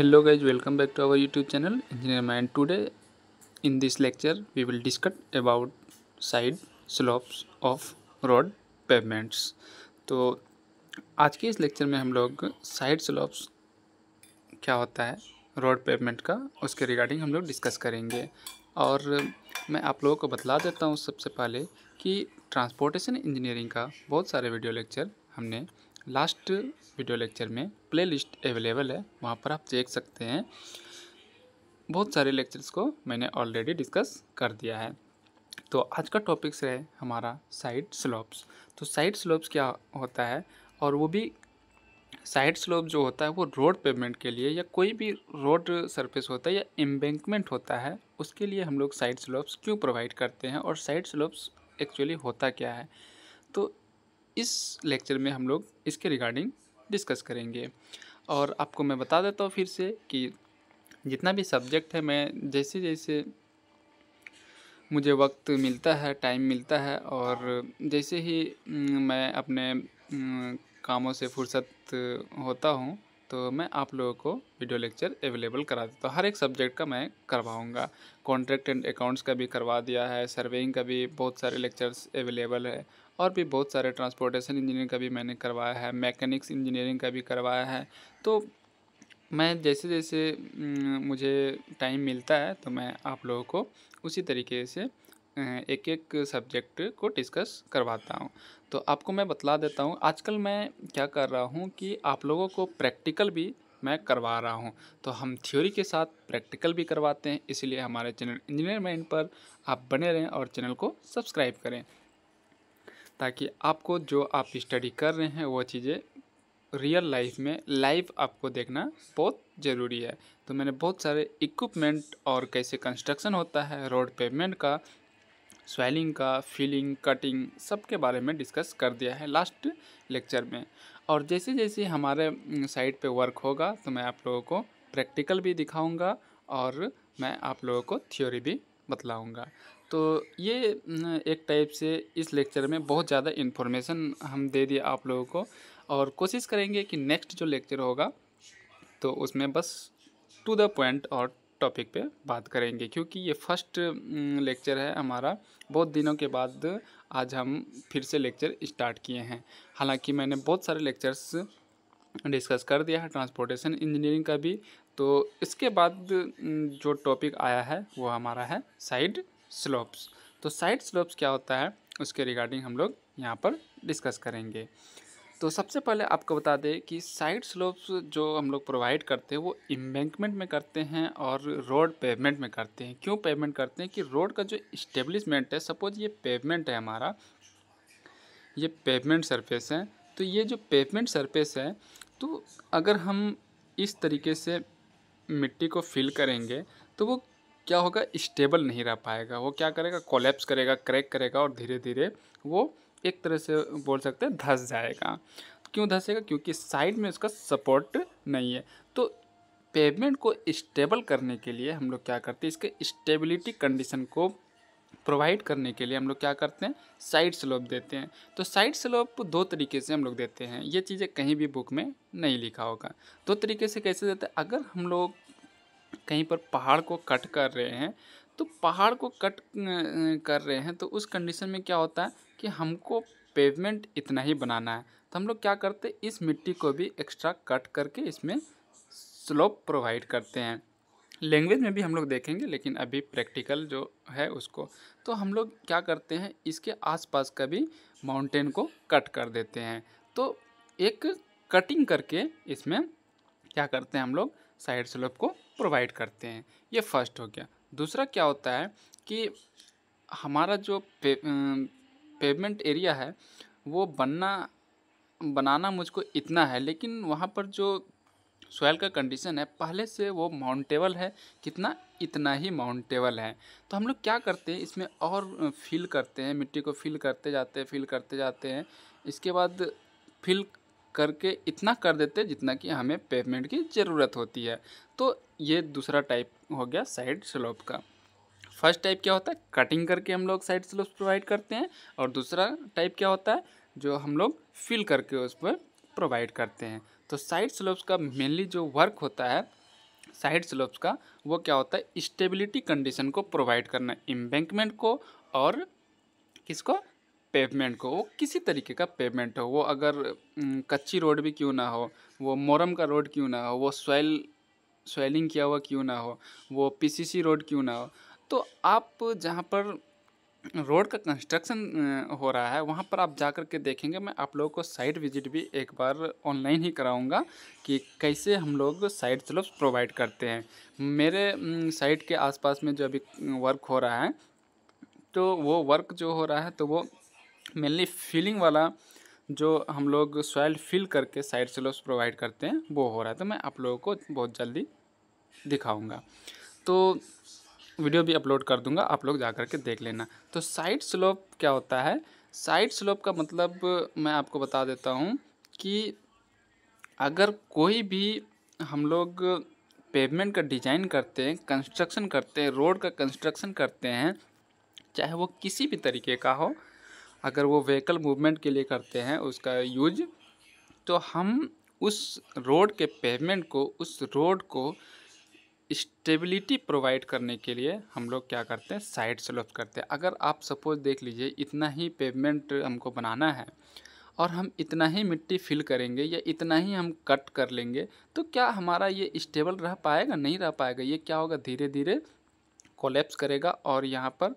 hello guys welcome back to our YouTube channel engineer mind today in this lecture we will discuss about side slopes of road pavements तो आज के इस lecture में हम लोग side slopes क्या होता है रोड पेमेंट का उसके रिगार्डिंग हम लोग डिस्कस करेंगे और मैं आप लोगों को बतला देता हूँ सबसे पहले कि ट्रांसपोर्टेशन इंजीनियरिंग का बहुत सारे वीडियो लेक्चर हमने लास्ट वीडियो लेक्चर में प्लेलिस्ट अवेलेबल है वहाँ पर आप देख सकते हैं बहुत सारे लेक्चर्स को मैंने ऑलरेडी डिस्कस कर दिया है तो आज का टॉपिक्स है हमारा साइड स्लोप्स तो साइड स्लोप्स क्या होता है और वो भी साइड स्लोप जो होता है वो रोड पेमेंट के लिए या कोई भी रोड सरफेस होता है या एम्बेंकमेंट होता है उसके लिए हम लोग साइड स्लोप्स क्यों प्रोवाइड करते हैं और साइड स्लोप्स एक्चुअली होता क्या है तो इस लेक्चर में हम लोग इसके रिगार्डिंग डिस्कस करेंगे और आपको मैं बता देता हूँ फिर से कि जितना भी सब्जेक्ट है मैं जैसे जैसे मुझे वक्त मिलता है टाइम मिलता है और जैसे ही मैं अपने कामों से फुर्सत होता हूँ तो मैं आप लोगों को वीडियो लेक्चर अवेलेबल करा देता हूँ हर एक सब्जेक्ट का मैं करवाऊँगा कॉन्ट्रैक्ट एंड अकाउंट्स का भी करवा दिया है सर्वेइंग का भी बहुत सारे लेक्चर्स अवेलेबल है और भी बहुत सारे ट्रांसपोर्टेशन इंजीनियरिंग का भी मैंने करवाया है मैकेनिक्स इंजीनियरिंग का भी करवाया है तो मैं जैसे जैसे मुझे टाइम मिलता है तो मैं आप लोगों को उसी तरीके से एक एक सब्जेक्ट को डिस्कस करवाता हूँ तो आपको मैं बतला देता हूँ आजकल मैं क्या कर रहा हूँ कि आप लोगों को प्रैक्टिकल भी मैं करवा रहा हूँ तो हम थ्योरी के साथ प्रैक्टिकल भी करवाते हैं इसलिए हमारे चैनल इंजीनियर माइंड पर आप बने रहें और चैनल को सब्सक्राइब करें ताकि आपको जो आप स्टडी कर रहे हैं वो चीज़ें रियल लाइफ में लाइव आपको देखना बहुत ज़रूरी है तो मैंने बहुत सारे इक्विपमेंट और कैसे कंस्ट्रक्शन होता है रोड पेमेंट का स्वेलिंग का फीलिंग कटिंग सब के बारे में डिस्कस कर दिया है लास्ट लेक्चर में और जैसे जैसे हमारे साइट पे वर्क होगा तो मैं आप लोगों को प्रैक्टिकल भी दिखाऊंगा और मैं आप लोगों को थ्योरी भी बतलाऊंगा तो ये एक टाइप से इस लेक्चर में बहुत ज़्यादा इन्फॉर्मेशन हम दे दिए आप लोगों को और कोशिश करेंगे कि नेक्स्ट जो लेक्चर होगा तो उसमें बस टू द पॉइंट और टॉपिक पे बात करेंगे क्योंकि ये फर्स्ट लेक्चर है हमारा बहुत दिनों के बाद आज हम फिर से लेक्चर स्टार्ट किए हैं हालांकि मैंने बहुत सारे लेक्चर्स डिस्कस कर दिया है ट्रांसपोर्टेशन इंजीनियरिंग का भी तो इसके बाद जो टॉपिक आया है वो हमारा है साइड स्लोप्स तो साइड स्लोप्स क्या होता है उसके रिगार्डिंग हम लोग यहाँ पर डिस्कस करेंगे तो सबसे पहले आपको बता दें कि साइड स्लोप्स जो हम लोग प्रोवाइड करते हैं वो इम्बैंकमेंट में करते हैं और रोड पेवमेंट में करते हैं क्यों पेवमेंट करते हैं कि रोड का जो इस्टेब्लिशमेंट है सपोज ये पेवमेंट है हमारा ये पेवमेंट सरफेस है तो ये जो पेवमेंट सरफेस है तो अगर हम इस तरीके से मिट्टी को फिल करेंगे तो वो क्या होगा स्टेबल नहीं रह पाएगा वो क्या करेगा कोलेप्स करेगा क्रैक करेगा और धीरे धीरे वो एक तरह से बोल सकते हैं धस जाएगा क्यों धसेगा क्योंकि साइड में उसका सपोर्ट नहीं है तो पेमेंट को स्टेबल करने के लिए हम लोग क्या करते हैं इसके स्टेबिलिटी कंडीशन को प्रोवाइड करने के लिए हम लोग क्या करते हैं साइड स्लोप देते हैं तो साइड स्लोप दो तरीके से हम लोग देते हैं ये चीज़ें कहीं भी बुक में नहीं लिखा होगा दो तरीके से कैसे देते हैं अगर हम लोग कहीं पर पहाड़ को कट कर रहे हैं तो पहाड़ को कट कर रहे हैं तो उस कंडीशन में क्या होता है कि हमको पेवमेंट इतना ही बनाना है तो हम लोग क्या करते हैं इस मिट्टी को भी एक्स्ट्रा कट करके इसमें स्लोप प्रोवाइड करते हैं लैंग्वेज में भी हम लोग देखेंगे लेकिन अभी प्रैक्टिकल जो है उसको तो हम लोग क्या करते हैं इसके आसपास का भी माउंटेन को कट कर देते हैं तो एक कटिंग करके इसमें क्या करते हैं हम लोग साइड स्लोप को प्रोवाइड करते हैं ये फर्स्ट हो गया दूसरा क्या होता है कि हमारा जो पे, पेमेंट एरिया है वो बनना बनाना मुझको इतना है लेकिन वहाँ पर जो सोयल का कंडीशन है पहले से वो माउंटेबल है कितना इतना ही माउंटेबल है तो हम लोग क्या करते हैं इसमें और फिल करते हैं मिट्टी को फिल करते जाते हैं फिल करते जाते हैं इसके बाद फिल करके इतना कर देते जितना कि हमें पेमेंट की ज़रूरत होती है तो ये दूसरा टाइप हो गया साइड स्लोप का फर्स्ट टाइप क्या होता है कटिंग करके हम लोग साइड स्लोप प्रोवाइड करते हैं और दूसरा टाइप क्या होता है जो हम लोग फिल करके उस पर प्रोवाइड करते हैं तो साइड स्लोप्स का मेनली जो वर्क होता है साइड स्लोप्स का वो क्या होता है स्टेबिलिटी कंडीशन को प्रोवाइड करना इम्बैंकमेंट को और किसको पेवमेंट को वो किसी तरीके का पेवमेंट हो वो अगर कच्ची रोड भी क्यों ना हो वो मोरम का रोड क्यों ना हो वो सॉइल स्वेलिंग किया हुआ क्यों ना हो वो पीसीसी रोड क्यों ना हो तो आप जहाँ पर रोड का कंस्ट्रक्शन हो रहा है वहाँ पर आप जा कर के देखेंगे मैं आप लोगों को साइट विजिट भी एक बार ऑनलाइन ही कराऊंगा कि कैसे हम लोग साइट स्लब्स प्रोवाइड करते हैं मेरे साइट के आसपास में जो अभी वर्क हो रहा है तो वो वर्क जो हो रहा है तो वो मेनली फीलिंग वाला जो हम लोग सॉइल फिल करके साइड सेलोस प्रोवाइड करते हैं वो हो रहा है तो मैं आप लोगों को बहुत जल्दी दिखाऊंगा तो वीडियो भी अपलोड कर दूंगा आप लोग जा कर के देख लेना तो साइड स्लोप क्या होता है साइड स्लोप का मतलब मैं आपको बता देता हूँ कि अगर कोई भी हम लोग पेमेंट का डिजाइन करते हैं कंस्ट्रक्शन करते हैं रोड का कंस्ट्रक्शन करते हैं चाहे वो किसी भी तरीके का हो अगर वो व्हीकल मूवमेंट के लिए करते हैं उसका यूज तो हम उस रोड के पेमेंट को उस रोड को स्टेबिलिटी प्रोवाइड करने के लिए हम लोग क्या करते हैं साइड स्लोप करते हैं अगर आप सपोज देख लीजिए इतना ही पेमेंट हमको बनाना है और हम इतना ही मिट्टी फिल करेंगे या इतना ही हम कट कर लेंगे तो क्या हमारा ये स्टेबल रह पाएगा नहीं रह पाएगा ये क्या होगा धीरे धीरे कोलेप्स करेगा और यहाँ पर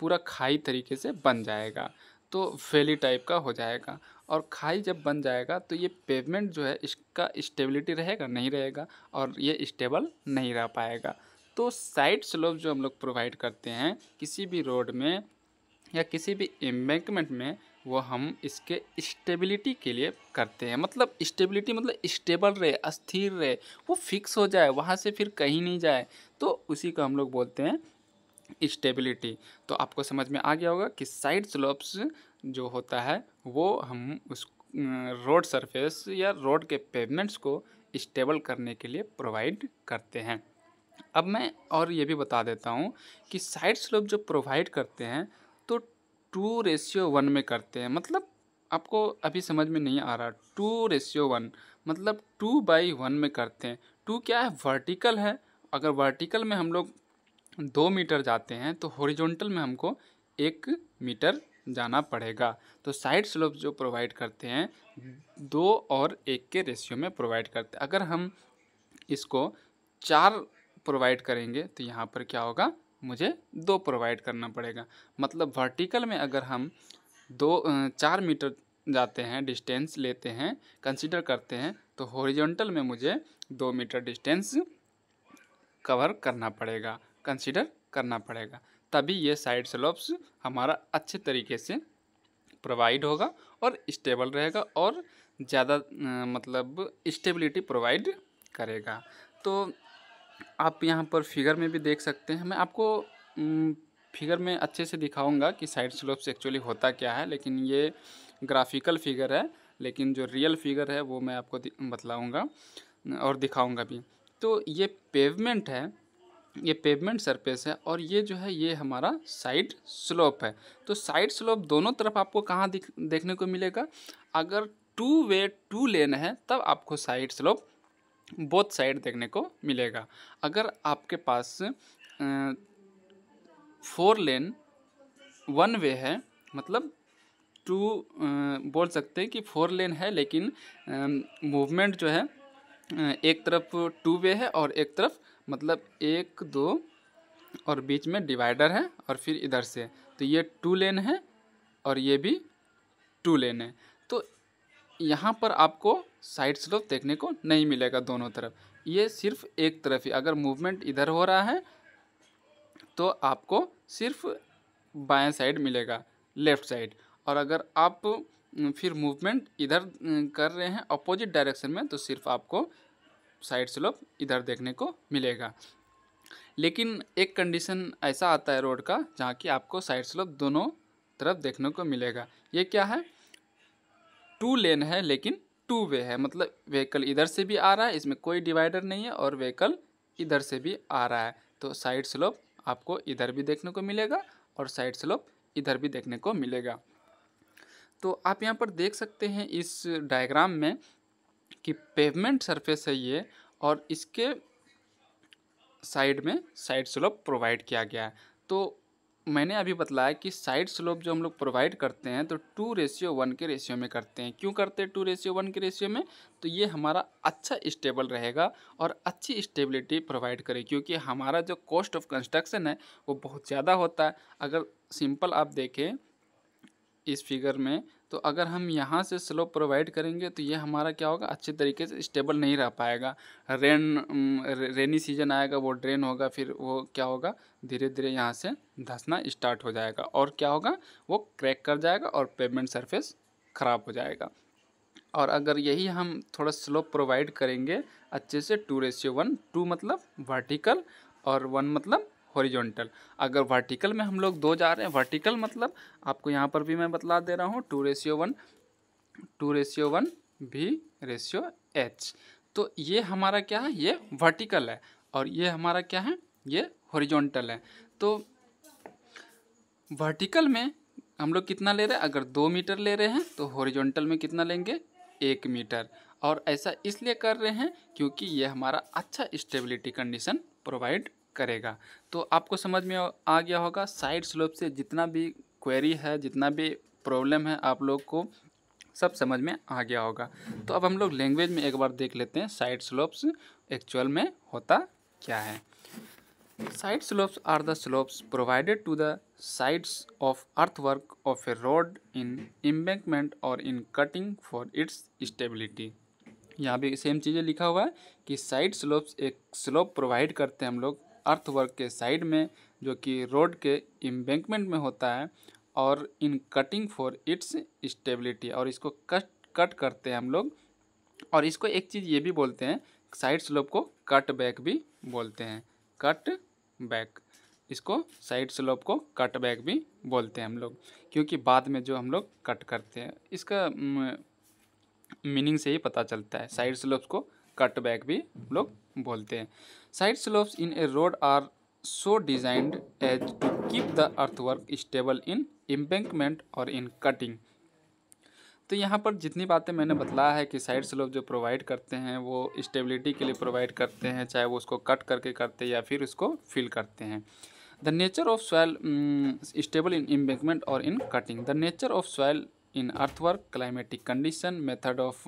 पूरा खाई तरीके से बन जाएगा तो फेली टाइप का हो जाएगा और खाई जब बन जाएगा तो ये पेवमेंट जो है इसका स्टेबिलिटी रहेगा नहीं रहेगा और ये स्टेबल नहीं रह पाएगा तो साइड स्लोप जो हम लोग प्रोवाइड करते हैं किसी भी रोड में या किसी भी एम्बैंकमेंट में वो हम इसके स्टेबिलिटी के लिए करते हैं मतलब स्टेबिलिटी मतलब स्टेबल रहे अस्थिर रहे वो फिक्स हो जाए वहाँ से फिर कहीं नहीं जाए तो उसी को हम लोग बोलते हैं स्टेबिलिटी तो आपको समझ में आ गया होगा कि साइड स्लोप्स जो होता है वो हम उस रोड सरफेस या रोड के पेवमेंट्स को स्टेबल करने के लिए प्रोवाइड करते हैं अब मैं और ये भी बता देता हूँ कि साइड स्लोप जो प्रोवाइड करते हैं तो टू रेशियो वन में करते हैं मतलब आपको अभी समझ में नहीं आ रहा टू रेशियो वन मतलब टू बाई वन में करते हैं टू क्या है वर्टिकल है अगर वर्टिकल में हम लोग दो मीटर जाते हैं तो हॉरिजॉन्टल में हमको एक मीटर जाना पड़ेगा तो साइड स्लोप जो प्रोवाइड करते हैं दो और एक के रेशियो में प्रोवाइड करते हैं अगर हम इसको चार प्रोवाइड करेंगे तो यहाँ पर क्या होगा मुझे दो प्रोवाइड करना पड़ेगा मतलब वर्टिकल में अगर हम दो चार मीटर जाते हैं डिस्टेंस लेते हैं कंसिडर करते हैं तो हॉरिजॉन्टल में मुझे दो मीटर डिस्टेंस कवर करना पड़ेगा कंसिडर करना पड़ेगा तभी ये साइड स्लोप्स हमारा अच्छे तरीके से प्रोवाइड होगा और स्टेबल रहेगा और ज़्यादा मतलब स्टेबिलिटी प्रोवाइड करेगा तो आप यहाँ पर फिगर में भी देख सकते हैं मैं आपको फिगर में अच्छे से दिखाऊंगा कि साइड स्लोप्स एक्चुअली होता क्या है लेकिन ये ग्राफिकल फिगर है लेकिन जो रियल फिगर है वो मैं आपको बतलाऊँगा और दिखाऊँगा भी तो ये पेवमेंट है ये पेवमेंट सरफेस है और ये जो है ये हमारा साइड स्लोप है तो साइड स्लोप दोनों तरफ आपको कहाँ देखने को मिलेगा अगर टू वे टू लेन है तब आपको साइड स्लोप बोथ साइड देखने को मिलेगा अगर आपके पास फोर लेन वन वे है मतलब टू बोल सकते हैं कि फोर लेन है लेकिन मूवमेंट जो है एक तरफ टू वे है और एक तरफ मतलब एक दो और बीच में डिवाइडर है और फिर इधर से तो ये टू लेन है और ये भी टू लेन है तो यहाँ पर आपको साइड स्लोप देखने को नहीं मिलेगा दोनों तरफ ये सिर्फ एक तरफ ही अगर मूवमेंट इधर हो रहा है तो आपको सिर्फ बाएं साइड मिलेगा लेफ़्ट साइड और अगर आप फिर मूवमेंट इधर कर रहे हैं अपोजिट डायरेक्शन में तो सिर्फ आपको साइड से लोग इधर देखने को मिलेगा लेकिन एक कंडीशन ऐसा आता है रोड का जहाँ कि आपको साइड स्लोप दोनों तरफ देखने को मिलेगा ये क्या है टू लेन है लेकिन टू वे है मतलब व्हीकल इधर से भी आ रहा है इसमें कोई डिवाइडर नहीं है और व्हीकल इधर से भी आ रहा है तो साइड स्लोप आपको इधर भी देखने को मिलेगा और साइड स्लोप इधर भी देखने को मिलेगा तो आप यहाँ पर देख सकते हैं इस डायग्राम में कि पेवमेंट सरफेस है ये और इसके साइड में साइड स्लोप प्रोवाइड किया गया है तो मैंने अभी बताया कि साइड स्लोप जो हम लोग प्रोवाइड करते हैं तो टू रेशियो वन के रेशियो में करते हैं क्यों करते हैं टू रेशियो वन के रेशियो में तो ये हमारा अच्छा स्टेबल रहेगा और अच्छी स्टेबिलिटी प्रोवाइड करे क्योंकि हमारा जो कॉस्ट ऑफ कंस्ट्रक्शन है वो बहुत ज़्यादा होता है अगर सिंपल आप देखें इस फिगर में तो अगर हम यहाँ से स्लोप प्रोवाइड करेंगे तो ये हमारा क्या होगा अच्छे तरीके से स्टेबल नहीं रह पाएगा रेन रेनी सीजन आएगा वो ड्रेन होगा फिर वो क्या होगा धीरे धीरे यहाँ से धंसना स्टार्ट हो जाएगा और क्या होगा वो क्रैक कर जाएगा और पेमेंट सरफेस ख़राब हो जाएगा और अगर यही हम थोड़ा स्लोप प्रोवाइड करेंगे अच्छे से टू रेशियो वन टू मतलब वर्टिकल और वन मतलब हॉरिजॉन्टल अगर वर्टिकल में हम लोग दो जा रहे हैं वर्टिकल मतलब आपको यहाँ पर भी मैं बतला दे रहा हूँ two ratio one two ratio one भी रेशियो एच तो ये हमारा क्या है ये वर्टिकल है और ये हमारा क्या है ये हॉरिजॉन्टल है तो वर्टिकल में हम लोग कितना ले रहे हैं अगर दो मीटर ले रहे हैं तो हॉरिजॉन्टल में कितना लेंगे एक मीटर और ऐसा इसलिए कर रहे हैं क्योंकि ये हमारा अच्छा स्टेबिलिटी कंडीशन प्रोवाइड करेगा तो आपको समझ में आ गया होगा साइड स्लोप से जितना भी क्वेरी है जितना भी प्रॉब्लम है आप लोग को सब समझ में आ गया होगा तो अब हम लोग लैंग्वेज में एक बार देख लेते हैं साइड स्लोप्स एक्चुअल में होता क्या है side slopes are the slopes provided to the sides of earthwork of a road in embankment और in cutting for its stability यहाँ भी सेम चीज़ें लिखा हुआ है कि साइड स्लोप्स एक स्लोप प्रोवाइड करते हैं हम लोग अर्थवर्क के साइड में जो कि रोड के इम्बेंकमेंट में होता है और in cutting for its stability और इसको कट कट करते हैं हम लोग और इसको एक चीज़ ये भी बोलते हैं साइड स्लोप को कट बैक भी बोलते हैं कट बैक इसको साइड स्लोप को कट बैक भी बोलते हैं हम लोग क्योंकि बाद में जो हम लोग कट करते हैं इसका मीनिंग से ही पता चलता है साइड स्लोप को कट बैक भी हम लोग बोलते हैं side slopes in a road are so designed as to keep the earthwork stable in embankment और इन कटिंग तो यहाँ पर जितनी बातें मैंने बतलाया है कि साइड स्लोप जो प्रोवाइड करते हैं वो स्टेबिलिटी के लिए प्रोवाइड करते हैं चाहे वो उसको कट करके करते या फिर उसको फिल करते हैं the nature of soil stable in embankment और in cutting the nature of soil in earthwork climatic condition method of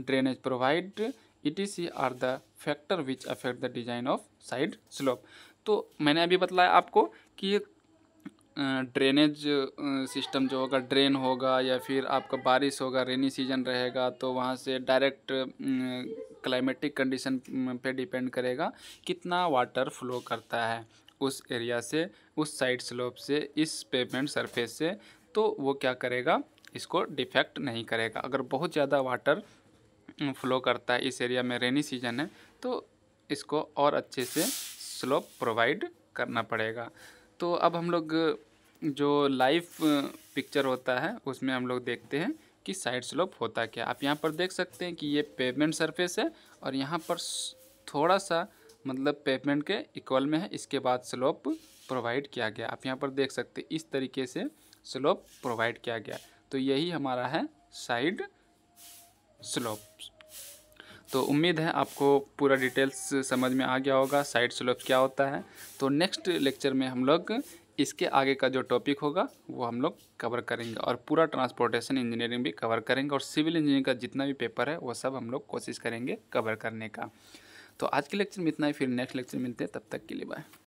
drainage provide etc are the factor which affect the design of side slope तो मैंने अभी बतलाया आपको कि drainage system जो होगा drain होगा या फिर आपका बारिश होगा रेनी सीजन रहेगा तो वहाँ से डायरेक्ट क्लाइमेटिक कंडीशन पे डिपेंड करेगा कितना वाटर फ्लो करता है उस एरिया से उस साइड स्लोप से इस पेमेंट सरफेस से तो वो क्या करेगा इसको डिफेक्ट नहीं करेगा अगर बहुत ज़्यादा वाटर फ्लो करता है इस एरिया में रेनी सीजन है तो इसको और अच्छे से स्लोप प्रोवाइड करना पड़ेगा तो अब हम लोग जो लाइव पिक्चर होता है उसमें हम लोग देखते हैं कि साइड स्लोप होता क्या आप यहाँ पर देख सकते हैं कि ये पेमेंट सरफेस है और यहाँ पर थोड़ा सा मतलब पेमेंट के इक्वल में है इसके बाद स्लोप प्रोवाइड किया गया आप यहाँ पर देख सकते हैं इस तरीके से स्लोप प्रोवाइड किया गया तो यही हमारा है साइड स्लोप्स तो उम्मीद है आपको पूरा डिटेल्स समझ में आ गया होगा साइड स्लोप्स क्या होता है तो नेक्स्ट लेक्चर में हम लोग इसके आगे का जो टॉपिक होगा वो हम लोग कवर करेंगे और पूरा ट्रांसपोर्टेशन इंजीनियरिंग भी कवर करेंगे और सिविल इंजीनियरिंग का जितना भी पेपर है वो सब हम लोग कोशिश करेंगे कवर करने का तो आज के लेक्चर में इतना ही फिर नेक्स्ट लेक्चर मिलते हैं तब तक के लिए बाय